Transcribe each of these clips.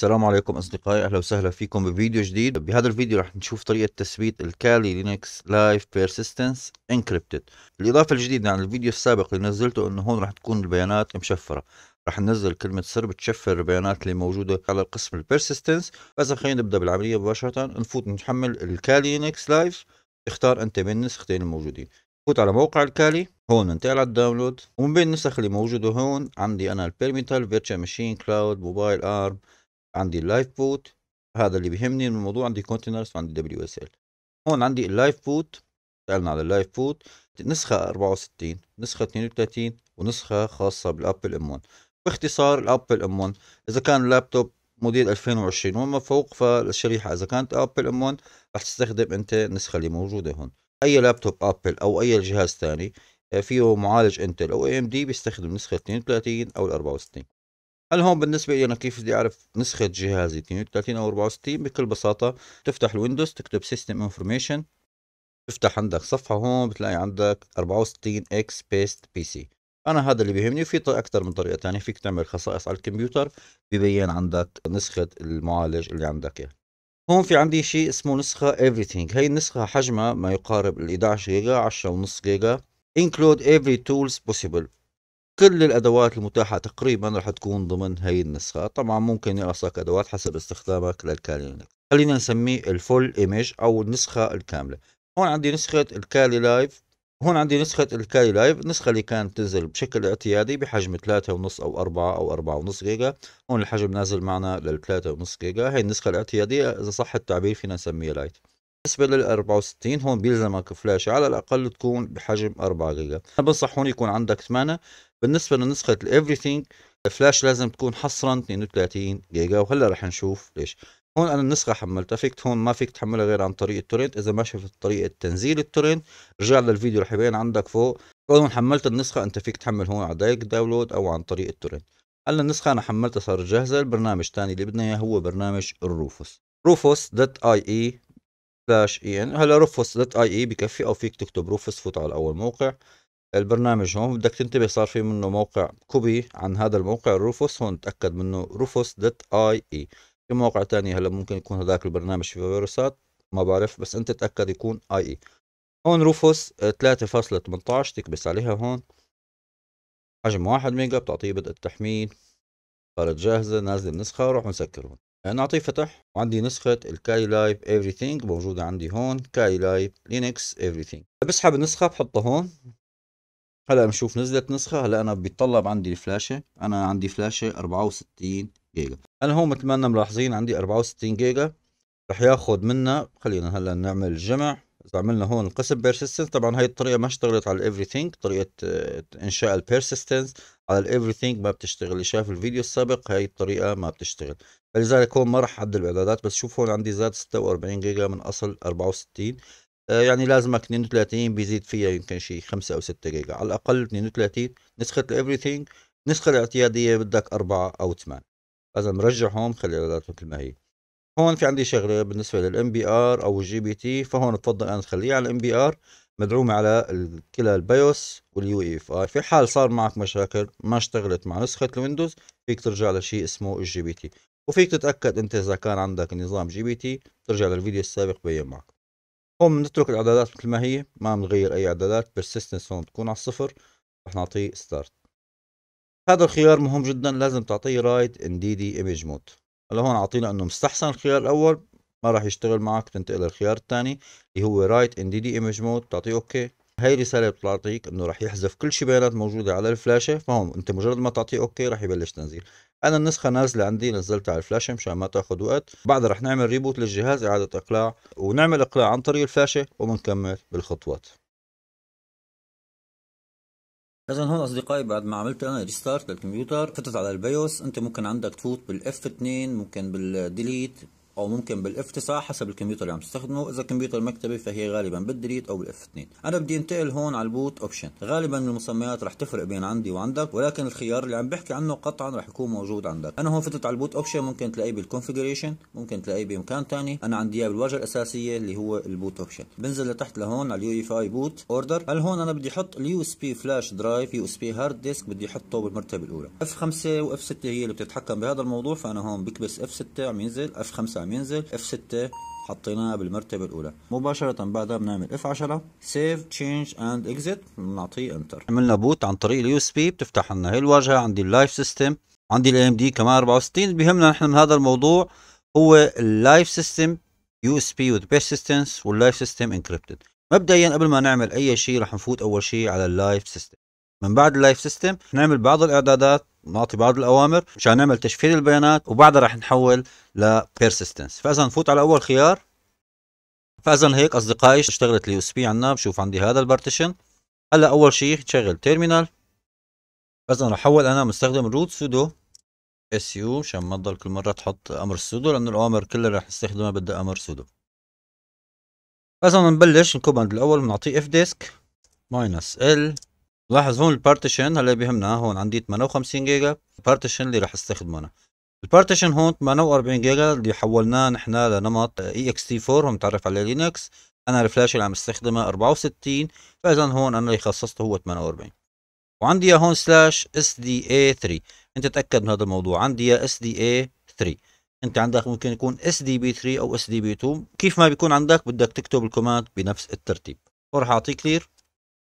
السلام عليكم اصدقائي اهلا وسهلا فيكم بفيديو جديد بهذا الفيديو رح نشوف طريقه تثبيت الكالي لينكس لايف بيرسيستنس انكريبتد الاضافه الجديده عن الفيديو السابق اللي نزلته انه هون رح تكون البيانات مشفره رح ننزل كلمة سر بتشفر البيانات اللي موجودة على قسم البيرسيستنس بس خلينا نبدأ بالعملية مباشرة نفوت نحمل الكالي لينكس لايف اختار انت بين النسختين الموجودين فوت على موقع الكالي هون ننتقل على الداونلود ومن بين النسخ اللي موجودة هون عندي انا البيرميتال فيرتشوال ماشين كلاود موبايل ارم عندي اللايف بوت هذا اللي بيهمني من الموضوع عندي كونتينرز وعندي دبليو اس ال هون عندي اللايف بوت سالنا على اللايف بوت نسخه 64 نسخه 32 ونسخه خاصه بالابل ام 1 باختصار الابل ام 1 اذا كان اللابتوب موديل 2020 وما فوق فالشريحه اذا كانت ابل ام 1 رح تستخدم انت النسخه اللي موجوده هون اي لابتوب ابل او اي جهاز ثاني آه، فيه معالج انتل او اي ام دي بيستخدم نسخه 32 او ال 64 هل هون بالنسبة لي أنا كيف بدي أعرف نسخة جهازي 32 أو 64 بكل بساطة تفتح الويندوز تكتب سيستم انفورميشن تفتح عندك صفحة هون بتلاقي عندك 64 اكس بيست بي سي أنا هذا اللي بيهمني وفي أكثر من طريقة ثانية فيك تعمل خصائص على الكمبيوتر ببين عندك نسخة المعالج اللي عندك إياه هون في عندي شيء اسمه نسخة everything هي النسخة حجمها ما يقارب ال 11 جيجا 10.5 جيجا include every tools possible كل الادوات المتاحه تقريبا رح تكون ضمن هي النسخه طبعا ممكن يقصك ادوات حسب استخدامك للكالي لايف خلينا نسميه الفول ايمج او النسخه الكامله هون عندي نسخه الكالي لايف هون عندي نسخة الكالي لايف النسخة اللي كانت تنزل بشكل اعتيادي بحجم 3.5 أو 4 أو 4.5 جيجا هون الحجم نازل معنا لل 3.5 جيجا هي النسخة الاعتيادية إذا صح التعبير فينا نسميها لايت بالنسبة لل 64 هون بيلزمك فلاشة على الأقل تكون بحجم 4 جيجا أنا بنصح هون يكون عندك 8 بالنسبه لنسخه Everything الفلاش لازم تكون حصرا 32 جيجا وهلا رح نشوف ليش هون انا النسخه حملتها فيك هون ما فيك تحملها غير عن طريق التورنت اذا ما شفت طريقه تنزيل التورنت رجع للفيديو رح يبين عندك فوق هون حملت النسخه انت فيك تحمل هون على دايركت داونلود او عن طريق التورنت هلا النسخه انا حملتها صارت جاهزه البرنامج الثاني اللي بدنا اياه هو برنامج الروفوس روفوس دوت اي اي سلاش اي ان هلا روفوس دوت اي اي بكفي او فيك تكتب روفوس فوت على اول موقع البرنامج هون بدك تنتبه صار في منه موقع كوبي عن هذا الموقع روفوس هون تأكد منه روفوس دوت اي اي في مواقع تانية هلا ممكن يكون هذاك البرنامج في فيروسات ما بعرف بس انت تأكد يكون اي اي هون روفوس 3.18 آه، تكبس عليها هون حجم واحد ميجا بتعطيه بدء التحميل صارت جاهزة نازلة النسخه روح نسكر هون نعطيه يعني فتح وعندي نسخة الكاي لايف ايفريثينج موجودة عندي هون كاي لايف لينكس ايفريثينج بسحب النسخة بحطها هون هلا بنشوف نزلت نسخه هلا انا بيتطلب عندي الفلاشه انا عندي فلاشه 64 جيجا انا هون مثل ما انا ملاحظين عندي 64 جيجا رح ياخذ منا خلينا هلا نعمل الجمع اذا عملنا هون القسم بيرسيستنس طبعا هاي الطريقه ما اشتغلت على ثينك طريقه آه، انشاء البيرسيستنس على ثينك ما بتشتغل اللي شاف الفيديو السابق هاي الطريقه ما بتشتغل فلذلك هون ما رح اعدل الاعدادات بس شوف هون عندي زاد 46 جيجا من اصل 64 آه، يعني لازمك 32 بيزيد فيها يمكن شيء 5 او 6 جيجا على الاقل 32 نسخه الافريثينج النسخه الاعتياديه بدك 4 او 8 لازم هون خلي مثل ما هي هون في عندي شغله بالنسبه للام بي ار او الجي بي تي فهون بفضل انا اخليه على الام بي ار مدعومه على كلا البيوس واليو اي اف اي في حال صار معك مشاكل ما اشتغلت مع نسخه الويندوز فيك ترجع لشيء اسمه الجي بي تي وفيك تتاكد انت اذا كان عندك نظام جي بي تي ترجع للفيديو السابق بين معك هون بنترك الاعدادات مثل ما هي ما بنغير اي اعدادات persistence هون بتكون على الصفر رح نعطيه start هذا الخيار مهم جدا لازم تعطيه رايت ان دي دي ايمج مود هلا هون عطينا انه مستحسن الخيار الاول ما راح يشتغل معك بتنتقل للخيار الثاني اللي هو رايت ان دي دي ايمج مود بتعطيه اوكي هاي رساله بتعطيك انه راح يحذف كل شيء بيانات موجوده على الفلاشه فهون انت مجرد ما تعطيه اوكي راح يبلش تنزيل انا النسخه نازله عندي نزلتها على الفلاشه مشان ما تاخذ وقت بعدها راح نعمل ريبوت للجهاز اعاده اقلاع ونعمل اقلاع عن طريق الفلاشه وبنكمل بالخطوات اذا هون اصدقائي بعد ما عملت انا ريستارت للكمبيوتر فتت على البيوس انت ممكن عندك تفوت بالاف 2 ممكن بالديليت او ممكن 9 حسب الكمبيوتر اللي عم تستخدمه اذا كمبيوتر مكتبي فهي غالبا بالديليت او بالاف 2 انا بدي انتقل هون على البوت اوبشن غالبا المسميات رح تفرق بين عندي وعندك ولكن الخيار اللي عم بحكي عنه قطعا رح يكون موجود عندك انا هون فتت على البوت اوبشن ممكن تلاقيه بالكونفيجريشن ممكن تلاقيه بمكان ثاني انا عندي اياه بالواجهه الاساسيه اللي هو البوت اوبشن بنزل لتحت لهون على اليو اي اي بوت اوردر هل هون انا بدي احط اليو اس بي فلاش درايف يو اس بي هارد ديسك بدي احطه بالمرتبه الاولى اف 5 واف 6 هي اللي بتتحكم بهذا الموضوع فانا هون بكبس اف 6 عم ينزل اف 5 عم ينزل اف 6 حطيناها بالمرتبة الأولى مباشرة بعدها بنعمل اف 10 سيف تشينج اند اكزيت بنعطيه انتر عملنا بوت عن طريق اليو اس بي بتفتح لنا هي الواجهة عندي اللايف سيستم عندي الاي ام دي كمان 64 بيهمنا نحن من هذا الموضوع هو اللايف سيستم يو اس بي وذ بيرسيستنس واللايف سيستم انكربتد. مبدئيا قبل ما نعمل اي شيء رح نفوت اول شيء على اللايف سيستم من بعد اللايف سيستم نعمل بعض الاعدادات نعطي بعض الاوامر مشان نعمل تشفير البيانات وبعدها راح نحول لبيرسيستنس فاذا نفوت على اول خيار فاذا هيك اصدقائي اشتغلت اليو اس بي عندنا بشوف عندي هذا البارتيشن هلا اول شيء شغل تيرمينال فاذا راح احول انا مستخدم روت سودو اس يو مشان ما تضل كل مره تحط امر سودو لانه الاوامر كلها راح نستخدمها بدها امر سودو فاذا نبلش الكوماند الاول بنعطيه اف ديسك ماينس ال لاحظ هون البارتيشن هلا بيهمنا هون عندي 58 جيجا البارتيشن اللي رح استخدمه انا البارتيشن هون 48 جيجا اللي حولناه نحن لنمط اي e اكس تي 4 ومتعرف على لينكس انا الفلاش اللي عم استخدمه 64 فاذا هون انا اللي خصصته هو 48 وعندي هون سلاش اس دي اي 3 انت تاكد من هذا الموضوع عندي اس دي اي 3 انت عندك ممكن يكون اس دي بي 3 او اس دي بي 2 كيف ما بيكون عندك بدك تكتب الكوماند بنفس الترتيب وراح اعطيه كلير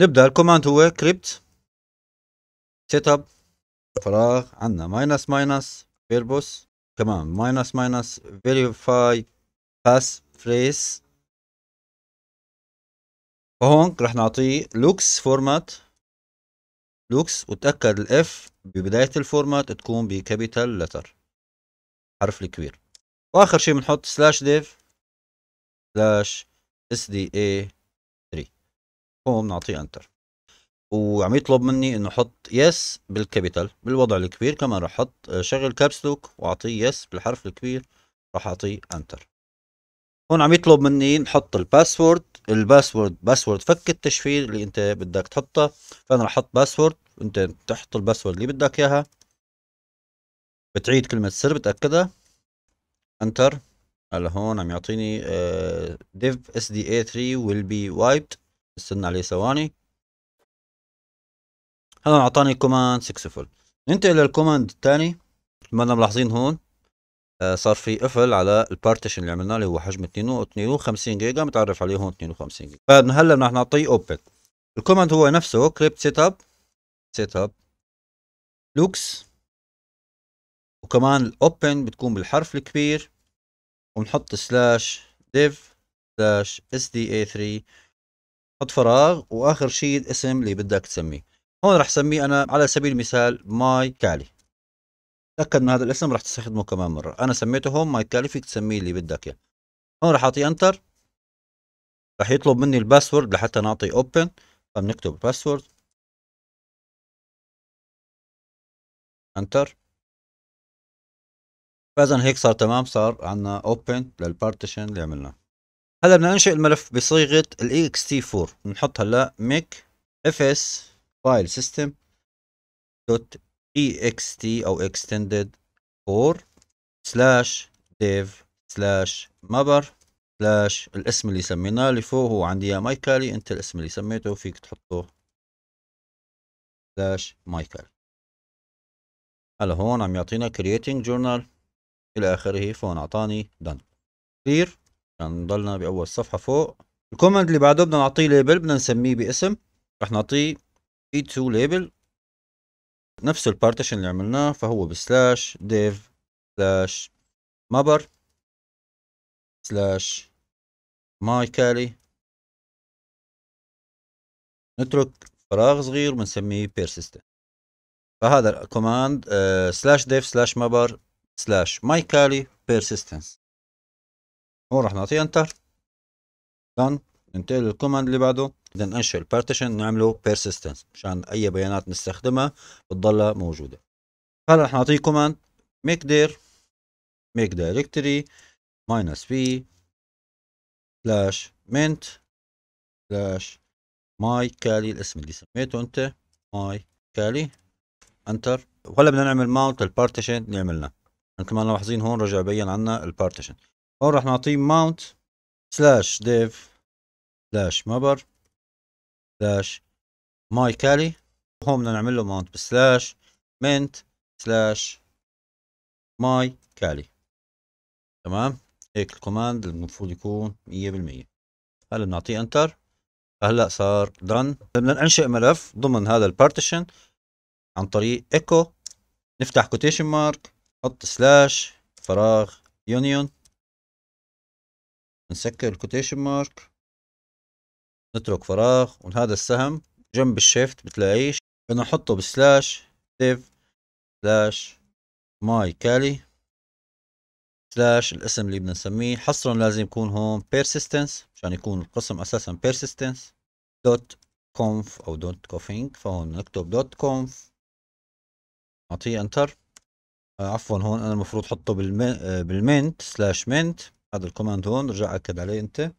نبدأ الكوماند هو كريبت سيت اب فراغ عندنا ماينس ماينس فيربوس كمان ماينس ماينس فيريفاي باس فريس فهون رح نعطيه لوكس فورمات لوكس وتأكد الاف ببداية الفورمات تكون بكابيتال لتر حرف الكبير واخر شيء بنحط سلاش ديف سلاش اس دي اي هو بنعطيه انتر وعم يطلب مني انه احط يس بالكابيتال بالوضع الكبير كمان راح احط آه، شغل كابس لوك واعطيه يس بالحرف الكبير راح اعطيه انتر هون عم يطلب مني نحط الباسورد الباسورد باسورد فك التشفير اللي انت بدك تحطه فانا راح احط باسورد انت تحط الباسورد اللي بدك اياها بتعيد كلمة سر بتأكدها انتر هلا هون عم يعطيني ديف اس دي اي 3 ويل بي وايبد استنى عليه ثواني هذا اعطاني كوماند سكسفول ننتقل للكوماند الثاني ما ملاحظين هون آه صار في قفل على البارتيشن اللي عملناه اللي هو حجم 52 جيجا متعرف عليه هون 52 جيجا فمن هلا رح نعطيه اوبن الكوماند هو نفسه كريبت سيت اب سيت اب لوكس وكمان الاوبن بتكون بالحرف الكبير ونحط سلاش ديف سلاش اس دي اي 3 حط فراغ واخر شيء الاسم اللي بدك تسميه هون رح سميه انا على سبيل المثال ماي كالي تاكد من هذا الاسم رح تستخدمه كمان مره انا سميته هون ماي كالي فيك تسميه اللي بدك اياه هون رح اعطي انتر رح يطلب مني الباسورد لحتى نعطي اوبن فبنكتب الباسورد انتر فاذا هيك صار تمام صار عندنا اوبن للبارتيشن اللي عملناه هلا بدنا ننشئ الملف بصيغه ال ext4 بنحط هلا mic fs file system دوت ext او extended 4 سلاش ديف سلاش مابر سلاش الاسم اللي سميناه اللي فوق هو عندي يا مايكالي انت الاسم اللي سميته فيك تحطه سلاش مايكالي هلا هون عم يعطينا creating journal الى اخره فهون اعطاني done clear هنضلنا يعني باول صفحه فوق الكومنت اللي بعده بدنا نعطيه ليبل بدنا نسميه باسم رح نعطيه e2 ليبل نفس البارتيشن اللي عملناه فهو بسلاش ديف سلاش مابر سلاش ماي كالي نترك فراغ صغير بنسميه بيرسيستنت فهذا الكوماند سلاش ديف سلاش مابر سلاش ماي كالي بيرسيستنس وراح نعطيه انتر دان ننتقل للكوماند اللي بعده بدنا ننشئ البارتيشن نعمله persistence مشان اي بيانات نستخدمها بتضلها موجوده هلا رح نعطيه كوماند ميك دير ميك دايركتري ماينس v slash mint slash ماي كالي الاسم اللي سميته انت ماي كالي انتر وهلا بدنا نعمل ماونت البارتيشن اللي عملناه مثل ما لاحظين هون رجع بين عنا البارتيشن هون راح نعطيه mount slash dev slash mapper slash my كالي هون بدنا نعمل له mount slash mint slash my كالي تمام هيك الكوماند المفروض يكون 100% هلا بنعطيه انتر هلا صار دن بدنا ننشئ ملف ضمن هذا البارتيشن عن طريق ايكو نفتح كوتيشن مارك نحط سلاش فراغ يونيون نسكر الكوتيشن مارك نترك فراغ وهذا السهم جنب الشيفت بتلاقيش بنحطه بسلاش ديف سلاش ماي كالي سلاش الاسم اللي بدنا نسميه حصرا لازم يكون هون persistence مشان يكون القسم اساسا persistence دوت كونف او دوت كوفينج فهون نكتب دوت كونف اعطيه انتر آه، عفوا هون انا المفروض احطه بالمنت سلاش منت هذا الكوماند هون رجع اكد عليه انت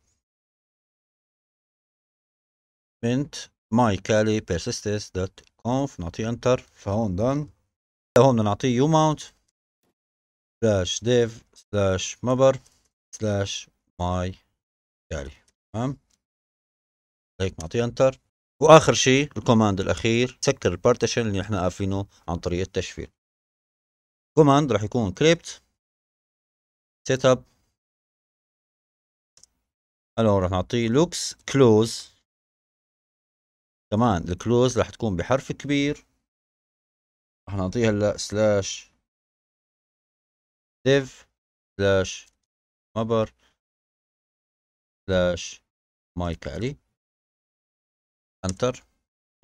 print mycali persistence.conf نعطيه انتر فهون دان هون بدنا نعطيه umount سلاش ديف سلاش مبر سلاش ماي كالي تمام هيك نعطيه انتر واخر شيء الكوماند الاخير سكر البارتيشن اللي احنا قافينه عن طريق التشفير كوماند راح يكون كريبت سيت اب الو راح نعطيه لوكس كلوز كمان الكلوز راح تكون بحرف كبير راح نعطيه هلا سلاش ديف سلاش مبر سلاش علي انتر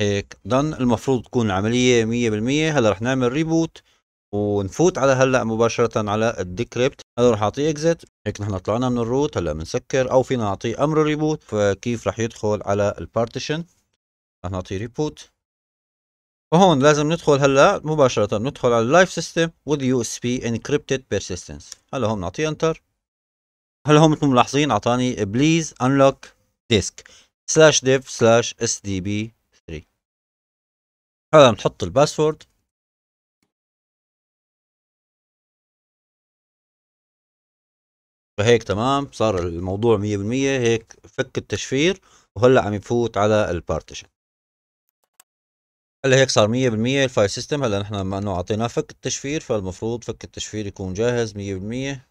هيك دن المفروض تكون العملية مية بالمية هلا رح نعمل ريبوت ونفوت على هلا مباشره على الديكريبت هلا رح اعطيه اكزيت هيك نحن طلعنا من الروت هلا بنسكر او فينا نعطيه امر ريبوت فكيف رح يدخل على البارتيشن رح نعطيه ريبوت وهون لازم ندخل هلا مباشره ندخل على اللايف سيستم وذ يو اس بي انكريبتد بيرسيستنس هلا هون نعطيه انتر هلا هون مثل ملاحظين اعطاني بليز انلوك ديسك سلاش ديف سلاش اس دي بي 3 هلا بنحط الباسورد فهيك تمام صار الموضوع 100% هيك فك التشفير وهلا عم يفوت على البارتيشن هلا هيك صار 100% الفايل سيستم هلا نحن بما انه اعطيناه فك التشفير فالمفروض فك التشفير يكون جاهز 100%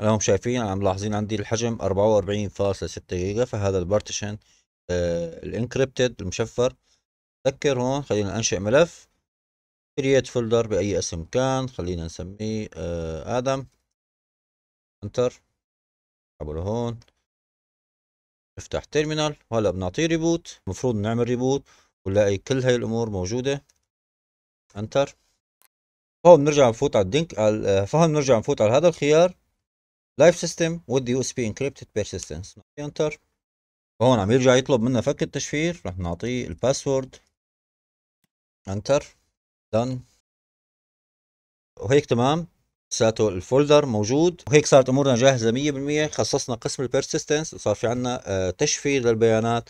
هلا هم شايفين عم ملاحظين عندي الحجم 44.6 جيجا فهذا البارتيشن آه الانكريبتد المشفر تذكر هون خلينا انشئ ملف create folder بأي اسم كان خلينا نسميه آدم انتر ابو لهون نفتح تيرمينال وهلا بنعطيه ريبوت المفروض نعمل ريبوت ونلاقي كل هاي الامور موجوده انتر هون بنرجع نفوت على الدينك آه، فهون بنرجع نفوت على هذا الخيار لايف سيستم ودي يو اس بي انكريبتد بيرسيستنس انتر هون عم يرجع يطلب منا فك التشفير رح نعطيه الباسورد انتر دن وهيك تمام ساتو الفولدر موجود وهيك صارت امورنا جاهزه 100% خصصنا قسم البيرسيستنس وصار في عندنا آه، تشفير للبيانات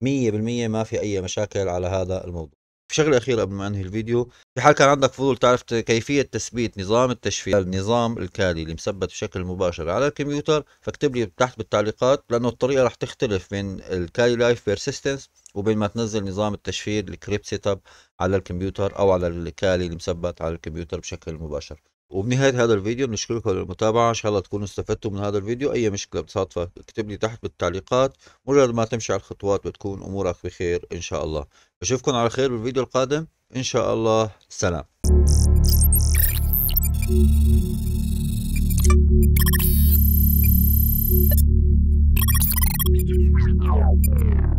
100% ما في اي مشاكل على هذا الموضوع شغله اخيره قبل ما انهي الفيديو في حال كان عندك فضول تعرف كيفيه تثبيت نظام التشفير النظام الكالي اللي مثبت بشكل مباشر على الكمبيوتر فاكتب لي تحت بالتعليقات لانه الطريقه رح تختلف بين الكالي لايف بيرسيستنس وبين ما تنزل نظام التشفير الكريب سيت اب على الكمبيوتر او على الكالي اللي مثبت على الكمبيوتر بشكل مباشر وبنهايه هذا الفيديو بنشكركم للمتابعه ان شاء الله تكونوا استفدتوا من هذا الفيديو اي مشكله بتصادفك اكتب لي تحت بالتعليقات مجرد ما تمشي على الخطوات بتكون امورك بخير ان شاء الله بشوفكم على خير بالفيديو القادم ان شاء الله سلام Thank you.